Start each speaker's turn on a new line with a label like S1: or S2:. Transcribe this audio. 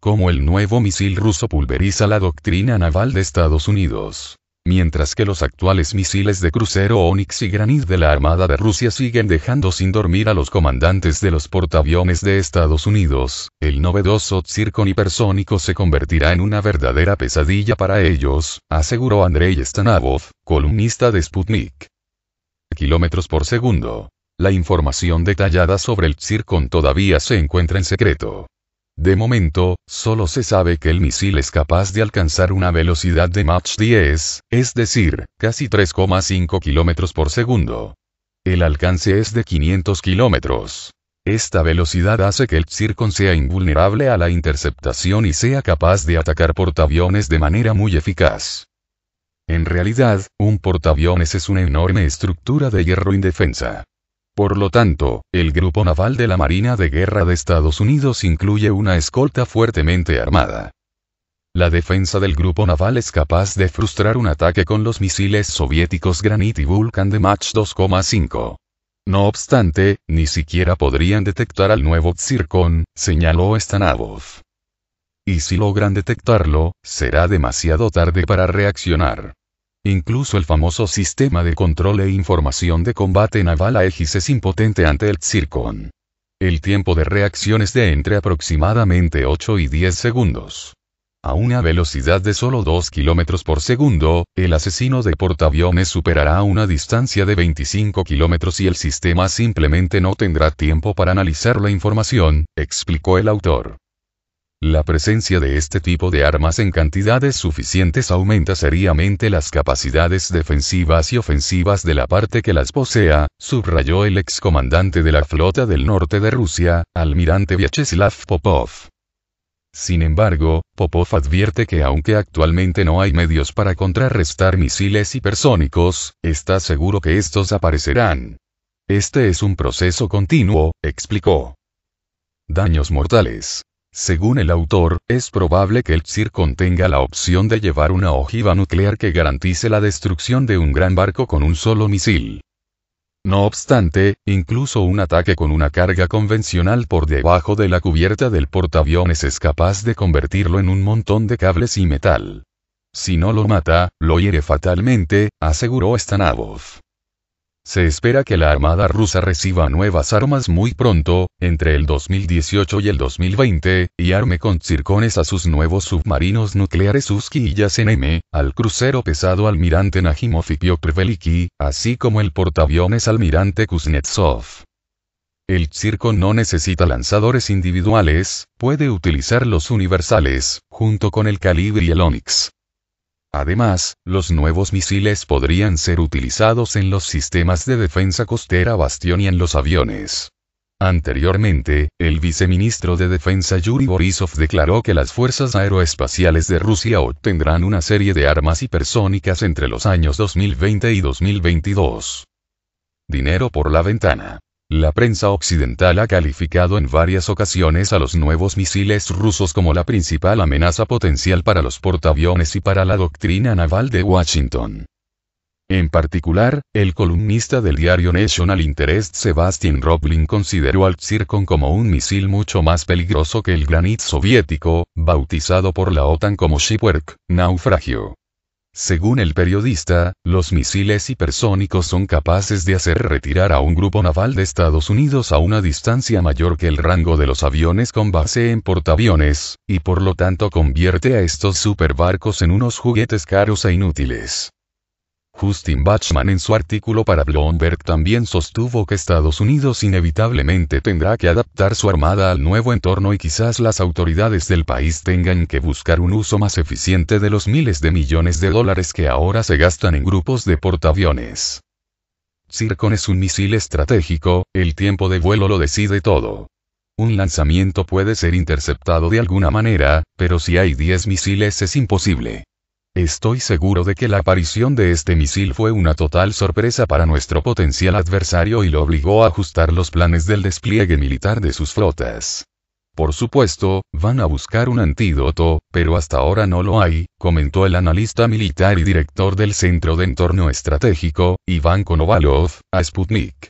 S1: como el nuevo misil ruso pulveriza la doctrina naval de Estados Unidos. Mientras que los actuales misiles de crucero Onyx y Granit de la Armada de Rusia siguen dejando sin dormir a los comandantes de los portaaviones de Estados Unidos, el novedoso Tsircon hipersónico se convertirá en una verdadera pesadilla para ellos, aseguró Andrei Stanavov, columnista de Sputnik. Kilómetros por segundo. La información detallada sobre el Tsircon todavía se encuentra en secreto. De momento, solo se sabe que el misil es capaz de alcanzar una velocidad de Mach 10, es decir, casi 3,5 km por segundo. El alcance es de 500 kilómetros. Esta velocidad hace que el Circon sea invulnerable a la interceptación y sea capaz de atacar portaaviones de manera muy eficaz. En realidad, un portaaviones es una enorme estructura de hierro indefensa. Por lo tanto, el Grupo Naval de la Marina de Guerra de Estados Unidos incluye una escolta fuertemente armada. La defensa del Grupo Naval es capaz de frustrar un ataque con los misiles soviéticos Granit y Vulcan de Mach 2,5. No obstante, ni siquiera podrían detectar al nuevo Zircon, señaló Stanavov. Y si logran detectarlo, será demasiado tarde para reaccionar. Incluso el famoso sistema de control e información de combate naval Aegis es impotente ante el Zircon. El tiempo de reacción es de entre aproximadamente 8 y 10 segundos. A una velocidad de solo 2 km por segundo, el asesino de portaaviones superará una distancia de 25 kilómetros y el sistema simplemente no tendrá tiempo para analizar la información, explicó el autor. La presencia de este tipo de armas en cantidades suficientes aumenta seriamente las capacidades defensivas y ofensivas de la parte que las posea, subrayó el excomandante de la Flota del Norte de Rusia, almirante Vyacheslav Popov. Sin embargo, Popov advierte que aunque actualmente no hay medios para contrarrestar misiles hipersónicos, está seguro que estos aparecerán. Este es un proceso continuo, explicó. Daños mortales. Según el autor, es probable que el Tsir contenga la opción de llevar una ojiva nuclear que garantice la destrucción de un gran barco con un solo misil. No obstante, incluso un ataque con una carga convencional por debajo de la cubierta del portaaviones es capaz de convertirlo en un montón de cables y metal. Si no lo mata, lo hiere fatalmente, aseguró Stanabov. Se espera que la Armada rusa reciba nuevas armas muy pronto, entre el 2018 y el 2020, y arme con circones a sus nuevos submarinos nucleares Uski y Yasen-M, al crucero pesado almirante Najimov y Piotr así como el portaaviones almirante Kuznetsov. El circo no necesita lanzadores individuales, puede utilizar los universales, junto con el Calibre y el Onix. Además, los nuevos misiles podrían ser utilizados en los sistemas de defensa costera Bastión y en los aviones. Anteriormente, el viceministro de Defensa Yuri Borisov declaró que las fuerzas aeroespaciales de Rusia obtendrán una serie de armas hipersónicas entre los años 2020 y 2022. Dinero por la ventana. La prensa occidental ha calificado en varias ocasiones a los nuevos misiles rusos como la principal amenaza potencial para los portaaviones y para la doctrina naval de Washington. En particular, el columnista del diario National Interest Sebastian Roblin consideró al Tsirkon como un misil mucho más peligroso que el Granit soviético, bautizado por la OTAN como Shipwork, naufragio. Según el periodista, los misiles hipersónicos son capaces de hacer retirar a un grupo naval de Estados Unidos a una distancia mayor que el rango de los aviones con base en portaaviones, y por lo tanto convierte a estos superbarcos en unos juguetes caros e inútiles. Justin Bachman en su artículo para Bloomberg también sostuvo que Estados Unidos inevitablemente tendrá que adaptar su armada al nuevo entorno y quizás las autoridades del país tengan que buscar un uso más eficiente de los miles de millones de dólares que ahora se gastan en grupos de portaaviones. Circon es un misil estratégico, el tiempo de vuelo lo decide todo. Un lanzamiento puede ser interceptado de alguna manera, pero si hay 10 misiles es imposible. Estoy seguro de que la aparición de este misil fue una total sorpresa para nuestro potencial adversario y lo obligó a ajustar los planes del despliegue militar de sus flotas. Por supuesto, van a buscar un antídoto, pero hasta ahora no lo hay, comentó el analista militar y director del Centro de Entorno Estratégico, Iván Konovalov, a Sputnik.